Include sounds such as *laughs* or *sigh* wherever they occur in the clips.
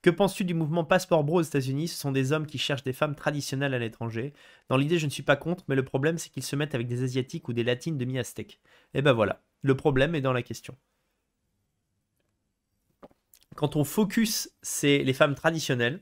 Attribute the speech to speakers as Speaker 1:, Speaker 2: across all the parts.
Speaker 1: Que penses-tu du mouvement Passport Bro aux États-Unis Ce sont des hommes qui cherchent des femmes traditionnelles à l'étranger. Dans l'idée, je ne suis pas contre, mais le problème, c'est qu'ils se mettent avec des Asiatiques ou des Latines demi-aztèques. Et eh ben voilà, le problème est dans la question. Quand on focus, c'est les femmes traditionnelles,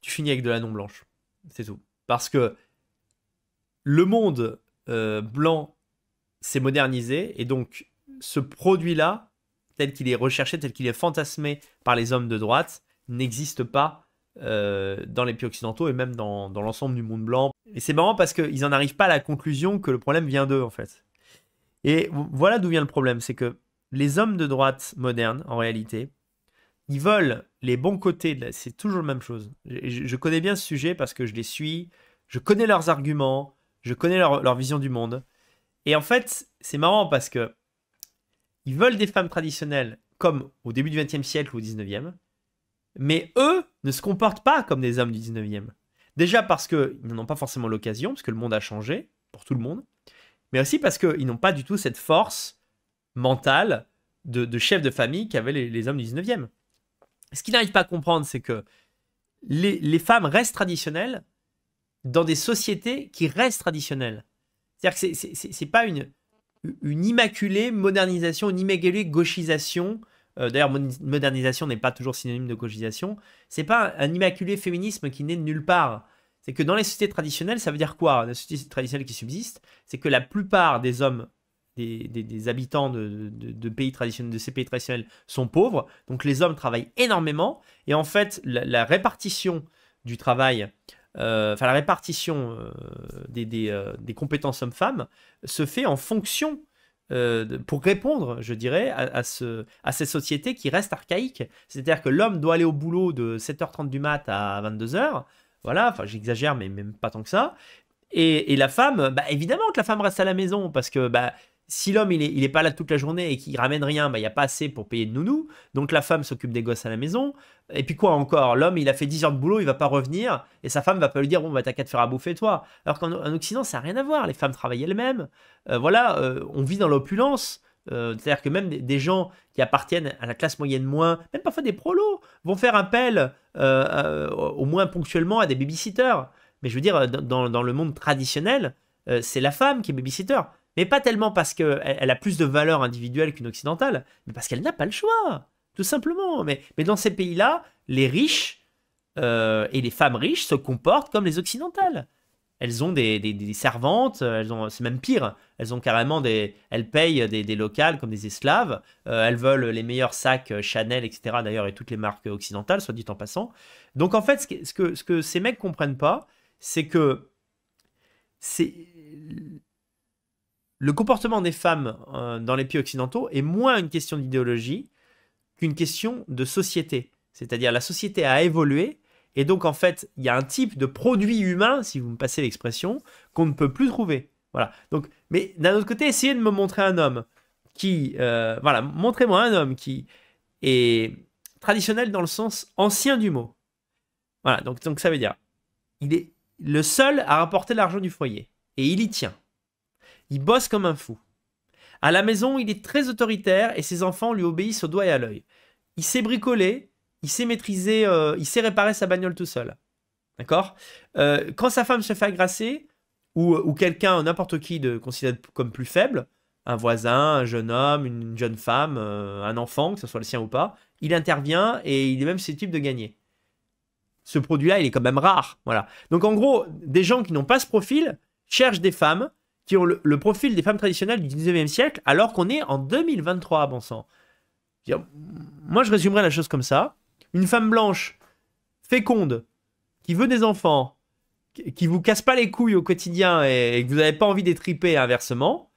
Speaker 1: tu finis avec de la non-blanche. C'est tout. Parce que le monde euh, blanc s'est modernisé et donc ce produit-là tel qu'il est recherché, tel qu'il est fantasmé par les hommes de droite, n'existe pas euh, dans les pays occidentaux et même dans, l'ensemble du monde blanc. Et c'est marrant parce qu'ils n'en arrivent pas à la conclusion que le problème vient d'eux, en fait. Et voilà d'où vient le problème, c'est que les hommes de droite modernes, en réalité, ils veulent les bons côtés, c'est toujours la même chose. Je, connais bien ce sujet parce que je les suis, je connais leurs arguments, je connais leur vision du monde. Et en fait, c'est marrant parce que ils veulent des femmes traditionnelles comme au début du XXe siècle ou au XIXe, mais eux ne se comportent pas comme des hommes du XIXe. Déjà parce qu'ils n'en ont pas forcément l'occasion, parce que le monde a changé, pour tout le monde, mais aussi parce qu'ils n'ont pas du tout cette force mentale de, chef de famille qu'avaient les, hommes du XIXe. Ce qu'ils n'arrivent pas à comprendre, c'est que les, femmes restent traditionnelles dans des sociétés qui restent traditionnelles. C'est-à-dire que c'est pas une, une immaculée modernisation, une immaculée gauchisation. Euh, d'ailleurs, modernisation n'est pas toujours synonyme de gauchisation. C'est pas un immaculé féminisme qui n'est de nulle part. C'est que dans les sociétés traditionnelles, ça veut dire quoi La société traditionnelle qui subsiste, c'est que la plupart des hommes, des, habitants de, pays traditionnels, de ces pays traditionnels sont pauvres. Donc les hommes travaillent énormément. Et en fait, la répartition du travail euh, enfin la répartition euh, euh, des, compétences hommes-femmes se fait en fonction pour répondre, je dirais, à, ce, à ces sociétés qui restent archaïques. C'est-à-dire que l'homme doit aller au boulot de 7h30 du mat à 22h. Voilà, enfin j'exagère, mais même pas tant que ça. Et, et la femme, bah, évidemment que la femme reste à la maison parce que bah, si l'homme il est, pas là toute la journée et qu'il ramène rien, bah, il y n'y a pas assez pour payer de nounou. Donc la femme s'occupe des gosses à la maison. Et puis quoi encore L'homme il a fait 10 heures de boulot, il va pas revenir et sa femme va pas lui dire bon bah t'as qu'à te faire à bouffer toi. Alors qu'en Occident ça n'a rien à voir. Les femmes travaillent elles-mêmes. Euh, voilà, euh, on vit dans l'opulence. Euh, c'est-à-dire que même des gens qui appartiennent à la classe moyenne moins, même parfois des prolos, vont faire appel au moins ponctuellement à des babysitters. Mais je veux dire, dans, dans le monde traditionnel, c'est la femme qui est babysitter. Mais pas tellement parce qu'elle a plus de valeur individuelle qu'une occidentale, mais parce qu'elle n'a pas le choix, tout simplement. Mais, mais dans ces pays-là, les riches euh, et les femmes riches se comportent comme les occidentales. Elles ont des, servantes, elles ont, c'est même pire, elles ont carrément des, elles payent des, locales comme des esclaves. Euh, elles veulent les meilleurs sacs euh, Chanel, etc. D'ailleurs, et toutes les marques occidentales, soit dit en passant. Donc en fait, ce que, ce que, ce que ces mecs comprennent pas, c'est que c'est le comportement des femmes euh, dans les pays occidentaux est moins une question d'idéologie qu'une question de société. C'est-à-dire la société a évolué et donc en fait il y a un type de produit humain, si vous me passez l'expression, qu'on ne peut plus trouver. Voilà. Donc, mais d'un autre côté, essayez de me montrer un homme qui, euh, voilà, montrez-moi un homme qui est traditionnel dans le sens ancien du mot. Voilà. Donc, donc ça veut dire, il est le seul à rapporter l'argent du foyer et il y tient. Il bosse comme un fou. À la maison, il est très autoritaire et ses enfants lui obéissent au doigt et à l'œil. Il sait bricoler, il sait maîtriser, euh, il sait réparer sa bagnole tout seul. D'accord euh, Quand sa femme se fait agresser, euh, ou, quelqu'un, n'importe qui, de considère comme plus faible, un voisin, un jeune homme, une jeune femme, un enfant, que ce soit le sien ou pas, il intervient et il est même susceptible de gagner. Ce produit-là, il est quand même rare. Voilà. Donc en gros, des gens qui n'ont pas ce profil cherchent des femmes qui ont le, profil des femmes traditionnelles du 19e siècle, alors qu'on est en 2023, à bon sang. Moi, je résumerais la chose comme ça. Une femme blanche, féconde, qui veut des enfants, qui vous casse pas les couilles au quotidien et, que vous n'avez pas envie d'étriper inversement,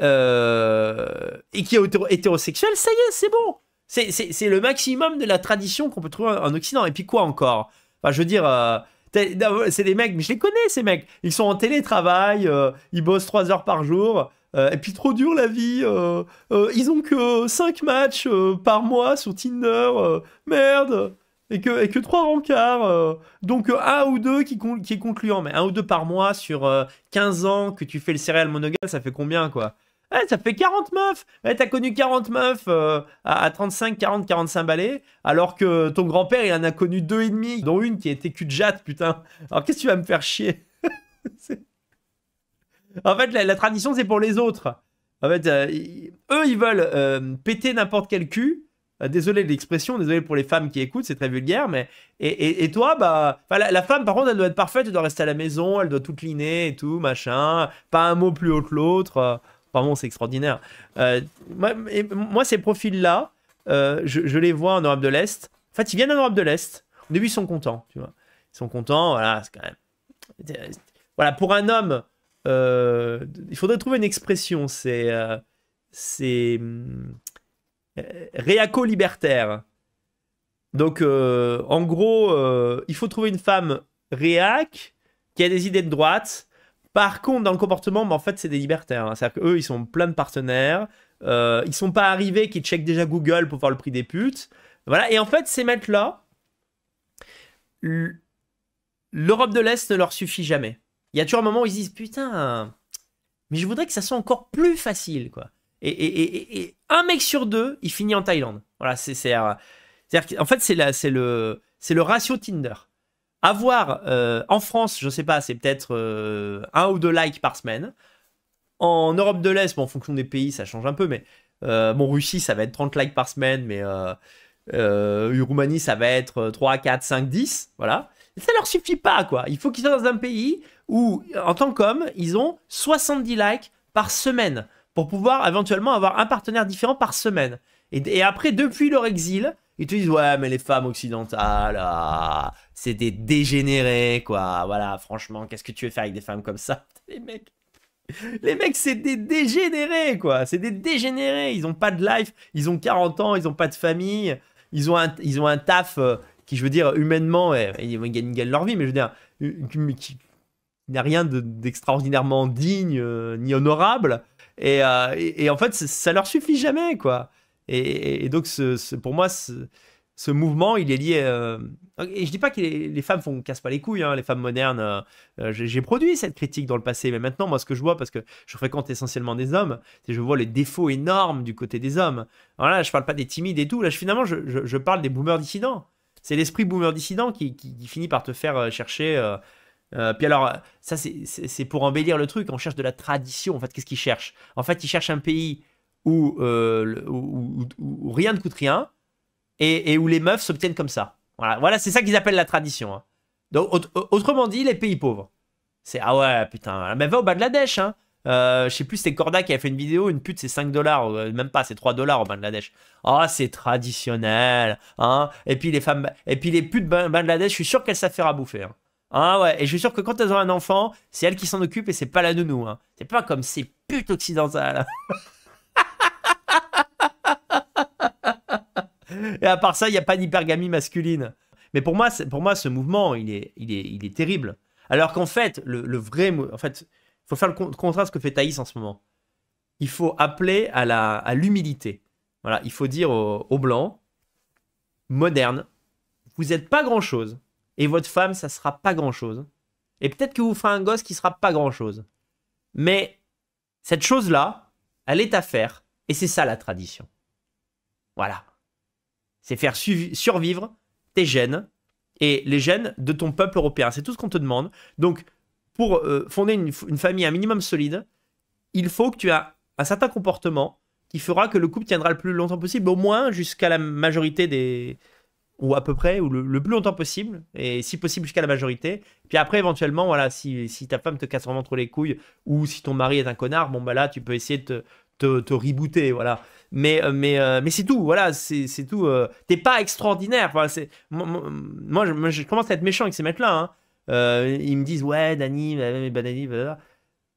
Speaker 1: euh, et qui est hétérosexuelle, ça y est, c'est bon. C'est le maximum de la tradition qu'on peut trouver en Occident. Et puis quoi encore enfin, Je veux dire, euh, c'est des mecs, mais je les connais ces mecs. Ils sont en télétravail, euh, ils bossent 3 heures par jour. Euh, et puis trop dur la vie. Euh, ils ont que 5 matchs par mois sur Tinder. merde. Et que, et que 3 rencarts. donc un ou deux qui, qui est concluant. Mais un ou deux par mois sur 15 ans que tu fais le céréal monogal, ça fait combien quoi eh, ça fait 40 meufs ouais, eh, T'as connu 40 meufs euh, à, 35, 40, 45 balais, alors que ton grand-père, il en a connu deux et demi, dont une qui était cul de jatte, putain. Alors qu'est-ce que tu vas me faire chier *laughs* En fait, la, tradition, c'est pour les autres. En fait, euh, eux, ils veulent euh, péter n'importe quel cul. Désolé de l'expression, désolé pour les femmes qui écoutent, c'est très vulgaire, mais. Et, toi, bah. La, la, femme, par contre, elle doit être parfaite, elle doit rester à la maison, elle doit tout cliner et tout, machin. Pas un mot plus haut que l'autre. Vraiment, c'est extraordinaire. Euh, moi, ces profils-là, euh, je, les vois en Europe de l'Est. En fait, ils viennent en Europe de l'Est. Au début, ils sont contents, tu vois. Ils sont contents, voilà, c'est quand même... Euh, voilà, pour un homme, il faudrait trouver une expression, c'est... c'est... réaco libertaire. Donc, en gros, il faut trouver une femme réac qui a des idées de droite, par contre, dans le comportement, mais en fait, c'est des libertaires. Hein. C'est-à-dire qu'eux, ils sont plein de partenaires. Ils euh, ils sont pas arrivés qui checkent déjà Google pour voir le prix des putes. Voilà. Et en fait, ces mecs-là, l'Europe de l'Est ne leur suffit jamais. Il y a toujours un moment où ils se disent Putain, mais je voudrais que ça soit encore plus facile, quoi. Et, un mec sur deux, il finit en Thaïlande. Voilà, c'est. Euh, en fait, c'est le ratio Tinder. Avoir euh, en France, je sais pas, c'est peut-être euh, un ou deux likes par semaine. En Europe de l'Est, bon, en fonction des pays, ça change un peu, mais euh, Russie, ça va être 30 likes par semaine, mais euh, Roumanie, ça va être 3, 4, 5, 10. Voilà. ça leur suffit pas, quoi. Il faut qu'ils soient dans un pays où, en tant qu'hommes, ils ont 70 likes par semaine pour pouvoir éventuellement avoir un partenaire différent par semaine. et après, depuis leur exil, ils te disent, ouais, mais les femmes occidentales, ah, c'est des dégénérés, quoi. Voilà, franchement, qu'est-ce que tu veux faire avec des femmes comme ça *laughs* Les mecs, les mecs, c'est des dégénérés, quoi. C'est des dégénérés. Ils ont pas de life, ils ont 40 ans, ils ont pas de famille, ils ont un, ils ont un taf euh, qui, je veux dire, humainement, ils gagnent, leur vie, mais je veux dire, qui, a rien d'extraordinairement digne euh, ni honorable. Et, euh, et, et, en fait, ça leur suffit jamais, quoi. Et, donc, pour moi, ce, mouvement, il est lié. Euh, et je dis pas que les, femmes ne cassent pas les couilles, hein, les femmes modernes. Euh, euh, j'ai produit cette critique dans le passé, mais maintenant, moi, ce que je vois, parce que je fréquente essentiellement des hommes, c'est je vois les défauts énormes du côté des hommes. Alors là, je parle pas des timides et tout. Là, finalement, je, parle des boomers dissidents. C'est l'esprit boomer dissident qui, finit par te faire chercher. puis alors, ça c'est pour embellir le truc, on cherche de la tradition, en fait, qu'est-ce qu'ils cherchent En fait, ils cherchent un pays euh, où, rien ne coûte rien et, où les meufs s'obtiennent comme ça. Voilà, voilà c'est ça qu'ils appellent la tradition. Hein. Donc, autrement dit, les pays pauvres. C'est ah ouais, putain, mais va au Bangladesh. Hein. Euh, je sais plus, c'était Corda qui a fait une vidéo. Une pute, c'est 5 dollars, euh, même pas, c'est 3 dollars au Bangladesh. Ah, c'est traditionnel. Hein. Et puis les femmes, et puis les putes Bangladesh, je suis sûr qu'elles savent faire à bouffer. Hein. Ah ouais, et je suis sûr que quand elles ont un enfant, c'est elles qui s'en occupent et c'est pas la nounou. Hein. C'est pas comme ces putes occidentales. *laughs* Et à part ça, il n'y a pas d'hypergamie masculine. Mais pour moi, pour moi, ce mouvement, il est, il est, il est terrible. Alors qu'en fait, le, vrai, en fait, faut faire le contraste que fait Thaïs en ce moment. Il faut appeler à la, à l'humilité. Voilà, il faut dire aux, blancs, modernes, vous n'êtes pas grand chose, et votre femme, ça sera pas grand chose. Et peut-être que vous ferez un gosse qui sera pas grand chose. Mais cette chose-là, elle est à faire, et c'est ça la tradition. Voilà. C'est faire survivre tes gènes et les gènes de ton peuple européen. C'est tout ce qu'on te demande. Donc, pour euh, fonder une, famille un minimum solide, il faut que tu aies un certain comportement qui fera que le couple tiendra le plus longtemps possible, au moins jusqu'à la majorité des... ou à peu près, ou le, plus longtemps possible, et si possible jusqu'à la majorité. Puis après, éventuellement, voilà, si, si ta femme te casse vraiment entre les couilles, ou si ton mari est un connard, bon bah là, tu peux essayer de te, te, te rebooter, voilà mais euh, mais euh, mais c'est tout voilà c'est tout euh, t'es pas extraordinaire enfin, c'est moi, je, commence à être méchant avec ces mecs là hein. ils me disent ouais Dani mais bah, Banani bah, bah,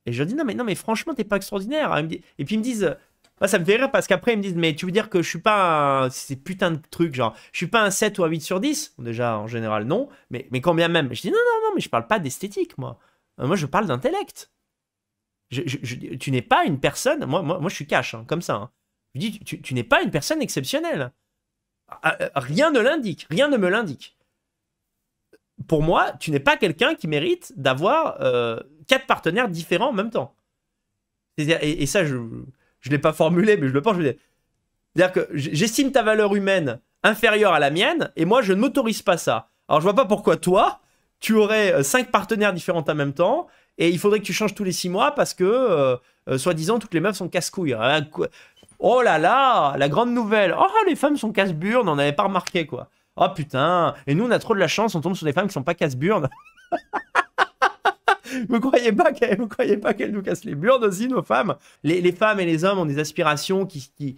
Speaker 1: et je leur dis non mais non mais franchement t'es pas extraordinaire hein. et puis ils me disent bah, ça me fait rire parce qu'après ils me disent mais tu veux dire que je suis pas C'est putain de truc, genre je suis pas un 7 ou un 8 sur 10 déjà en général non mais mais quand bien même je dis non non non mais je parle pas d'esthétique moi moi je parle d'intellect je, tu n'es pas une personne moi moi, moi je suis cash hein, comme ça hein. Je dis, tu, n'es pas une personne exceptionnelle. Ah, ah, rien ne l'indique, rien ne me l'indique. Pour moi, tu n'es pas quelqu'un qui mérite d'avoir euh, quatre partenaires différents en même temps. Et, ça, je ne l'ai pas formulé, mais je le pense. C'est-à-dire que j'estime ta valeur humaine inférieure à la mienne, et moi, je ne m'autorise pas ça. Alors, je vois pas pourquoi toi, tu aurais euh, cinq partenaires différents en même temps, et il faudrait que tu changes tous les six mois parce que, euh, soi-disant, toutes les meufs sont casse-couilles. Hein, Oh là là, la grande nouvelle. Oh, les femmes sont casse-burnes, on n'avait pas remarqué, quoi. Oh putain, et nous, on a trop de la chance, on tombe sur des femmes qui sont pas casse-burnes. *laughs* vous croyez pas qu'elles, vous croyez pas qu'elles nous cassent les burnes aussi, nos femmes les, femmes et les hommes ont des aspirations qui, qui,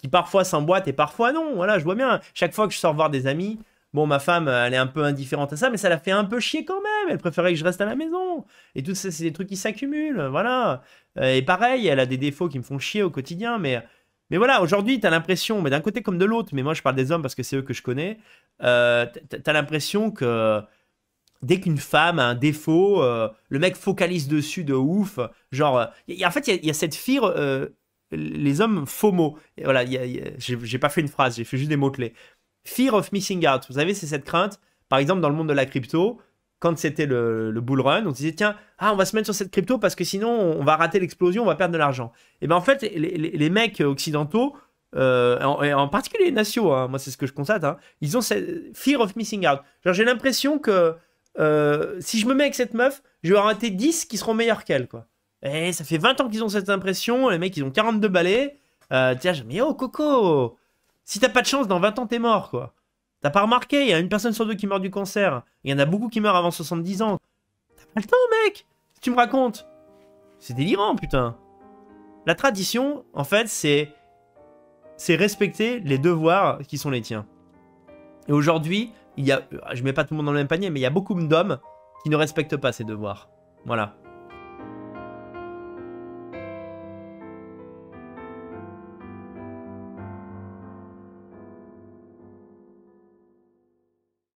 Speaker 1: qui parfois s'emboîtent et parfois non. Voilà, je vois bien. Chaque fois que je sors voir des amis, Bon, ma femme, elle est un peu indifférente à ça, mais ça la fait un peu chier quand même. Elle préférait que je reste à la maison. Et tout ça, c'est des trucs qui s'accumulent, voilà. Et pareil, elle a des défauts qui me font chier au quotidien, mais mais voilà, aujourd'hui, tu as l'impression, mais d'un côté comme de l'autre, mais moi je parle des hommes parce que c'est eux que je connais, euh, tu as l'impression que dès qu'une femme a un défaut, euh, le mec focalise dessus de ouf. Genre, euh, en fait, il y, a cette fire, euh, les hommes FOMO. Et voilà, j'ai pas fait une phrase, j'ai fait juste des mots-clés. Fear of missing out, vous savez, c'est cette crainte, par exemple, dans le monde de la crypto, quand c'était le, le, bull run, on se disait tiens, ah, on va se mettre sur cette crypto parce que sinon on va rater l'explosion, on va perdre de l'argent. Et eh bien en fait, les, les, mecs occidentaux, euh, en, particulier les nationaux, hein, moi c'est ce que je constate, hein, ils ont cette fear of missing out. Genre j'ai l'impression que euh, si je me mets avec cette meuf, je vais rater 10 qui seront meilleurs qu'elle. quoi. Et eh, ça fait 20 ans qu'ils ont cette impression, les mecs ils ont 42 balais. Euh, tiens, mais oh Coco, si t'as pas de chance, dans 20 ans t'es mort quoi. T'as pas remarqué, il y a une personne sur deux qui meurt du cancer. Il y en a beaucoup qui meurent avant 70 ans. T'as pas le temps, mec Tu me racontes C'est délirant, putain. La tradition, en fait, c'est... C'est respecter les devoirs qui sont les tiens. Et aujourd'hui, il y a... Je mets pas tout le monde dans le même panier, mais il y a beaucoup d'hommes qui ne respectent pas ces devoirs. Voilà.